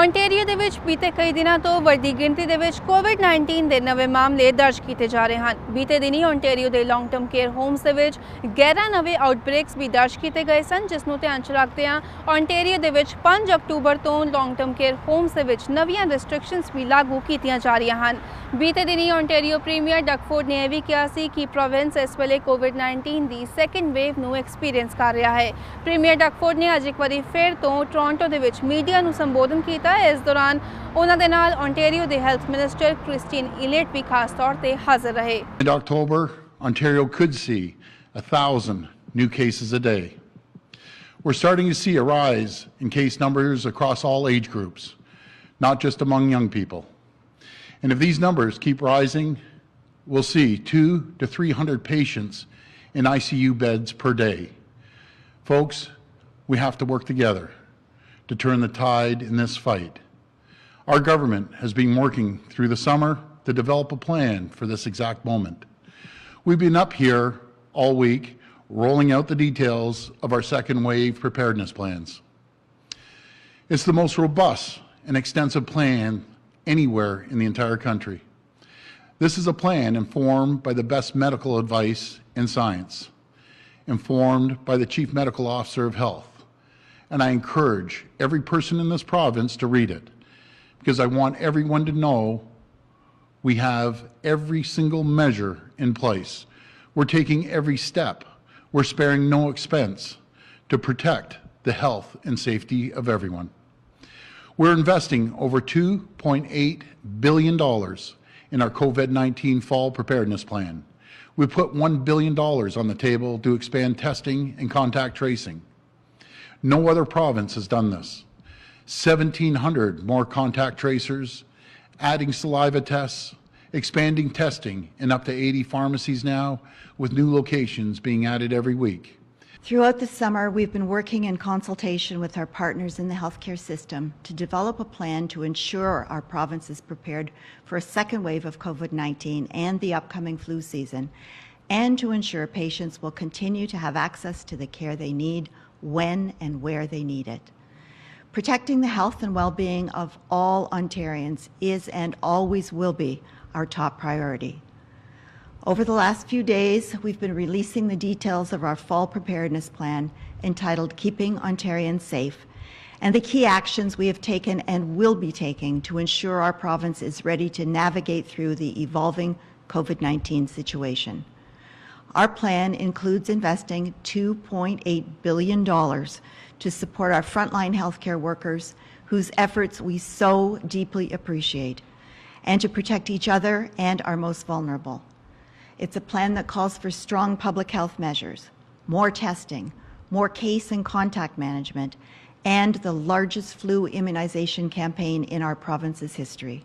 ਔਨਟੇਰੀਓ ਦੇ ਵਿੱਚ ਬੀਤੇ ਕਈ ਦਿਨਾਂ ਤੋਂ ਵੱਡੀ ਗਿਣਤੀ ਦੇ ਵਿੱਚ ਕੋਵਿਡ-19 ਦੇ ਨਵੇਂ ਮਾਮਲੇ ਦਰਜ ਕੀਤੇ ਜਾ ਰਹੇ ਹਨ ਬੀਤੇ ਦਿਨੀ ਔਨਟੇਰੀਓ ਦੇ ਲੌਂਗ ਟਰਮ ਕੇਅਰ ਹੋਮਸ ਦੇ ਵਿੱਚ 11 ਨਵੇਂ ਆਊਟਬ੍ਰੇਕਸ ਵੀ ਦਰਜ ਕੀਤੇ ਗਏ ਸਨ ਜਿਸ ਨੂੰ ਧਿਆਨ 'ਚ ਰੱਖਦੇ ਰੱਖਦਿਆਂ ਔਨਟੇਰੀਓ ਦੇ ਵਿੱਚ 5 ਅਕਤੂਬਰ ਤੋਂ ਲੌਂਗ ਟਰਮ ਕੇਅਰ ਹੋਮਸ ਦੇ ਵਿੱਚ ਨਵੀਆਂ ਰੈਸਟ੍ਰਿਕਸ਼ਨਸ ਵੀ ਲਾਗੂ ਕੀਤੀਆਂ ਜਾ ਰਹੀਆਂ ਹਨ ਬੀਤੇ ਦਿਨੀ ਓਨਟਾਰੀਓ ਪ੍ਰੀਮੀਅਰ ਡਕਫੋਰਡ ਨੇ ਇਹ ਵੀ ਕਿਹਾ ਸੀ ਕਿ ਪ੍ਰੋਵਿੰਸ ਇਸ ਵੇਲੇ ਕੋਵਿਡ-19 ਦੀ ਸੈਕੰਡ ਵੇਵ ਨੂੰ ਐਕਸਪੀਰੀਅੰਸ ਕਰ ਰਿਹਾ ਹੈ ਪ੍ਰੀਮੀਅਰ ਡਕਫੋਰਡ ਨੇ ਅੱਜ ਇੱਕ ਵਾਰੀ ਫਿਰ ਤੋਂ ਟੋਰਾਂਟੋ ਦੇ ਵਿੱਚ ਮੀਡੀਆ ਨੂੰ ਸੰਬੋਧਨ ਕੀਤਾ ਇਸ ਦੌਰਾਨ ਉਹਨਾਂ ਦੇ ਨਾਲ ਓਨਟਾਰੀਓ ਦੇ ਹੈਲਥ ਮਿਨਿਸਟਰ ਕ੍ਰਿਸਟੀਨ ਇਲੇਟ ਵੀ ਖਾਸ ਤੌਰ ਤੇ ਹਾਜ਼ਰ ਰਹੇ In October, could see 1000 new cases a day We're starting to see a rise in case numbers across all age groups, not just among young people And if these numbers keep rising, we'll see two to 300 patients in ICU beds per day. Folks, we have to work together to turn the tide in this fight. Our government has been working through the summer to develop a plan for this exact moment. We've been up here all week rolling out the details of our second wave preparedness plans. It's the most robust and extensive plan anywhere in the entire country. This is a plan informed by the best medical advice and science, informed by the Chief Medical Officer of Health. And I encourage every person in this province to read it because I want everyone to know we have every single measure in place. We're taking every step. We're sparing no expense to protect the health and safety of everyone. We're investing over $2.8 billion in our COVID 19 fall preparedness plan. We put $1 billion on the table to expand testing and contact tracing. No other province has done this. 1,700 more contact tracers, adding saliva tests, expanding testing in up to 80 pharmacies now, with new locations being added every week. Throughout the summer, we've been working in consultation with our partners in the healthcare system to develop a plan to ensure our province is prepared for a second wave of COVID 19 and the upcoming flu season, and to ensure patients will continue to have access to the care they need when and where they need it. Protecting the health and well being of all Ontarians is and always will be our top priority. Over the last few days, we've been releasing the details of our fall preparedness plan entitled Keeping Ontarians Safe and the key actions we have taken and will be taking to ensure our province is ready to navigate through the evolving COVID 19 situation. Our plan includes investing $2.8 billion to support our frontline healthcare workers whose efforts we so deeply appreciate and to protect each other and our most vulnerable. It's a plan that calls for strong public health measures, more testing, more case and contact management, and the largest flu immunization campaign in our province's history.